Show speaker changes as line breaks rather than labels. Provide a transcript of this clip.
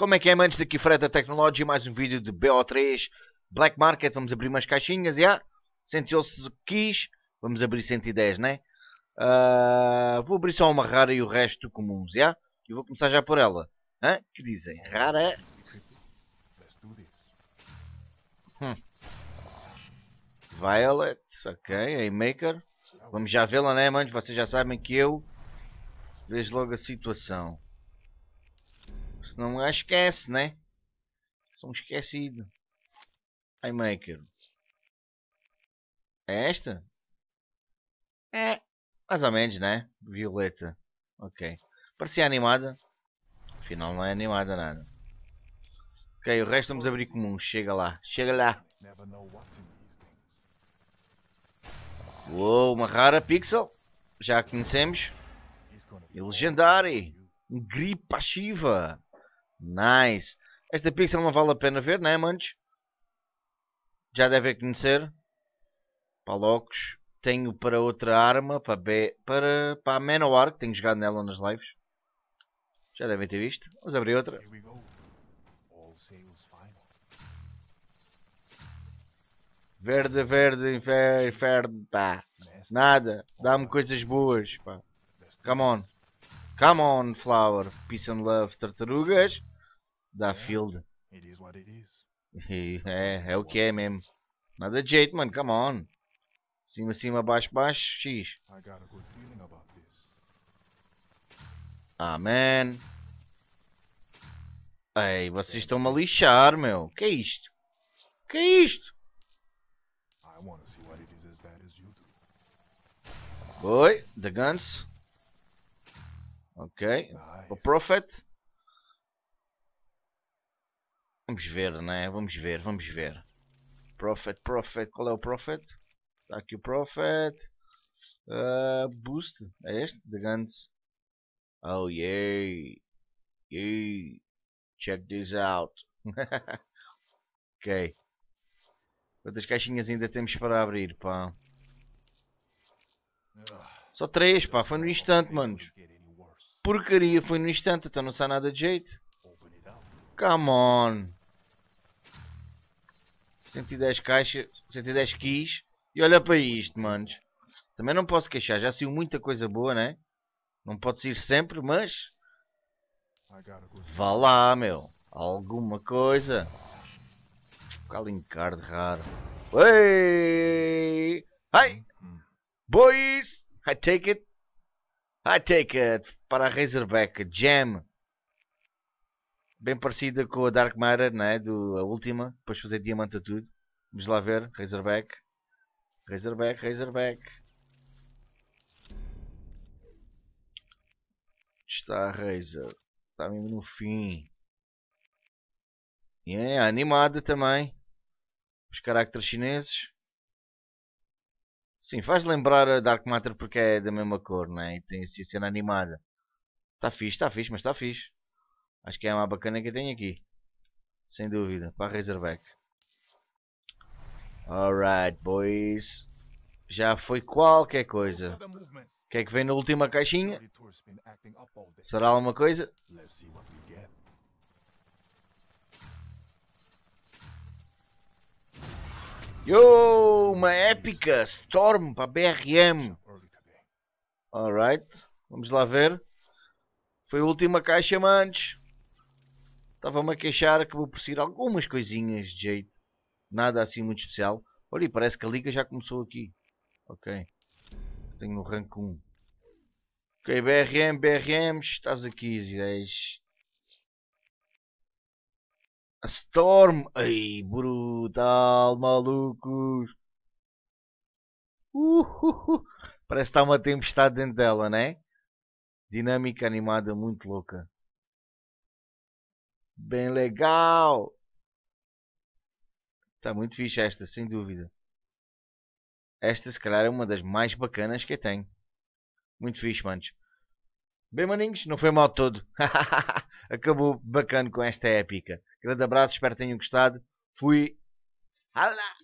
Como é que é, amantes daqui Fred da mais um vídeo de BO3 Black Market, vamos abrir umas caixinhas, já, yeah. 111 quis, vamos abrir 110, né? Uh, vou abrir só uma rara e o resto comuns, já? Yeah. E vou começar já por ela, Hã? que dizem, rara... É? Hum. Violet, ok, Maker. vamos já vê-la, né, manos? vocês já sabem que eu vejo logo a situação não esquece, né? São esquecidos. maker É esta? É, mais ou menos, né? Violeta. Ok. Parecia animada. Afinal não é animada nada. Ok, o resto vamos abrir comum. Chega lá. Chega lá. Uou, uma rara pixel. Já a conhecemos. E legendário. Um gripa Shiva. Nice. Esta pixel não vale a pena ver, não é, manos? Já devem conhecer. Palocos. Tenho para outra arma, para, B, para, para a Manowar, que tenho jogado nela nas lives. Já devem ter visto. Vamos abrir outra. Verde, verde, inferno, inferno, pá. Nada. Dá-me coisas boas, pá. Come on. Come on, flower. Peace and love, tartarugas da é, Field. é, é o que é mesmo. Nada de jeito, mano, come on. Cima, cima, baixo, baixo, X. Ah, man. Ei, vocês estão-me a lixar, meu. Que é isto? Que é isto? Oi, The Guns. Ok. O Prophet. Vamos ver, né? Vamos ver, vamos ver. Prophet, Prophet, qual é o Prophet? Está aqui o Prophet. Uh, boost, é este? The Guns. Oh yay! Yay! Check this out! ok. Quantas caixinhas ainda temos para abrir, pá? Só três, pá. Foi no instante, manos. Porcaria, foi no instante. Então não sai nada de jeito. Come on. 110 caixas, 110 keys. E olha para isto, manos. Também não posso queixar, já saiu muita coisa boa, né? Não pode sair sempre, mas... Vá lá, meu. Alguma coisa. Calincar card raro. Ei! Hi! Boys! I take it! I take it! Para a Razorback Jam bem parecida com a Dark Matter, né? Do, a última, depois fazer diamante a tudo. Vamos lá ver, Razorback. Razorback, Razorback. Está a Razor. Está mesmo no fim. E yeah, é animada também. Os caracteres chineses. Sim, faz lembrar a Dark Matter porque é da mesma cor, né? E tem assim cena animada. Está fixe, está fixe, mas está fixe. Acho que é a mais bacana que tem aqui. Sem dúvida, para Razorback. Alright, boys. Já foi qualquer coisa. O que é que vem na última caixinha? Será alguma coisa? Yo, uma épica Storm para BRM. Alright, vamos lá ver. Foi a última caixa, manos. Estava-me a queixar, acabou por sair algumas coisinhas de jeito. Nada assim muito especial. Olha, parece que a liga já começou aqui. Ok. Tenho no rank 1. Ok, BRM, BRM, estás aqui, Zidez. A Storm. Ai, brutal, malucos. Parece que está uma tempestade dentro dela, né? Dinâmica animada muito louca. Bem legal! Está muito fixe esta, sem dúvida. Esta, se calhar, é uma das mais bacanas que eu tenho. Muito fixe, manos. Bem, maninhos, não foi mal todo. Acabou bacana com esta épica. Grande abraço, espero que tenham gostado. Fui. Alá!